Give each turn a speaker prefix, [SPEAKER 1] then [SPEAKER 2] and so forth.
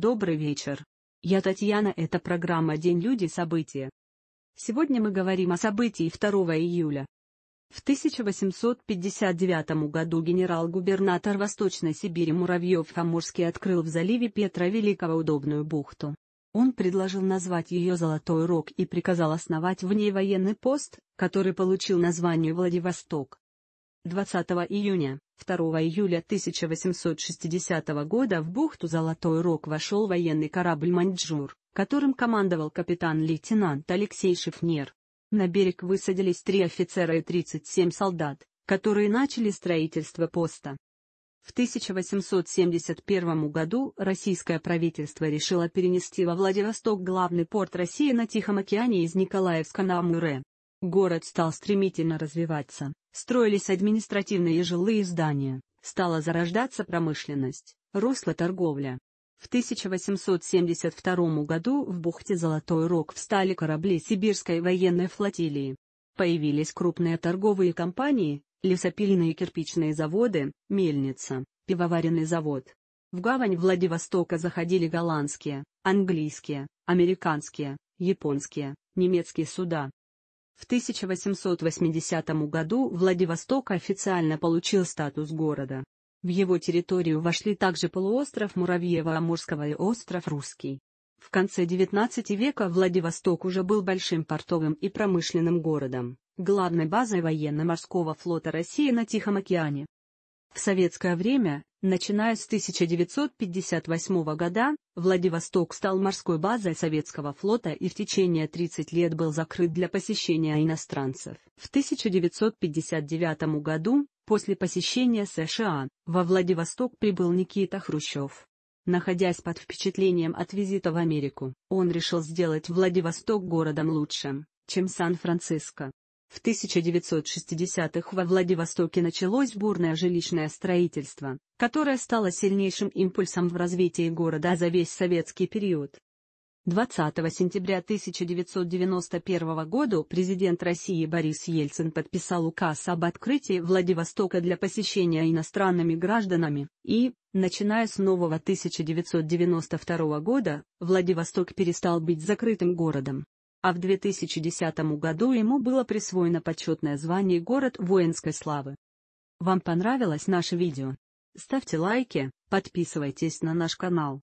[SPEAKER 1] Добрый вечер. Я Татьяна, это программа «День люди. События». Сегодня мы говорим о событии 2 июля. В 1859 году генерал-губернатор Восточной Сибири Муравьев Амурский открыл в заливе Петра Великого удобную бухту. Он предложил назвать ее «Золотой рог» и приказал основать в ней военный пост, который получил название Владивосток. 20 июня 2 июля 1860 года в бухту Золотой Рог вошел военный корабль «Маньчжур», которым командовал капитан-лейтенант Алексей Шифнер. На берег высадились три офицера и 37 солдат, которые начали строительство поста. В 1871 году российское правительство решило перенести во Владивосток главный порт России на Тихом океане из Николаевска на Амуре. Город стал стремительно развиваться, строились административные и жилые здания, стала зарождаться промышленность, росла торговля. В 1872 году в бухте Золотой Рог встали корабли сибирской военной флотилии. Появились крупные торговые компании, лесопильные и кирпичные заводы, мельница, пивоваренный завод. В гавань Владивостока заходили голландские, английские, американские, японские, немецкие суда. В 1880 году Владивосток официально получил статус города. В его территорию вошли также полуостров Муравьево-Амурского и остров Русский. В конце XIX века Владивосток уже был большим портовым и промышленным городом, главной базой военно-морского флота России на Тихом океане. В советское время, начиная с 1958 года, Владивосток стал морской базой советского флота и в течение 30 лет был закрыт для посещения иностранцев. В 1959 году, после посещения США, во Владивосток прибыл Никита Хрущев. Находясь под впечатлением от визита в Америку, он решил сделать Владивосток городом лучшим, чем Сан-Франциско. В 1960-х во Владивостоке началось бурное жилищное строительство, которое стало сильнейшим импульсом в развитии города за весь советский период. 20 сентября 1991 года президент России Борис Ельцин подписал указ об открытии Владивостока для посещения иностранными гражданами, и, начиная с нового 1992 года, Владивосток перестал быть закрытым городом а в 2010 году ему было присвоено почетное звание «Город воинской славы». Вам понравилось наше видео? Ставьте лайки, подписывайтесь на наш канал.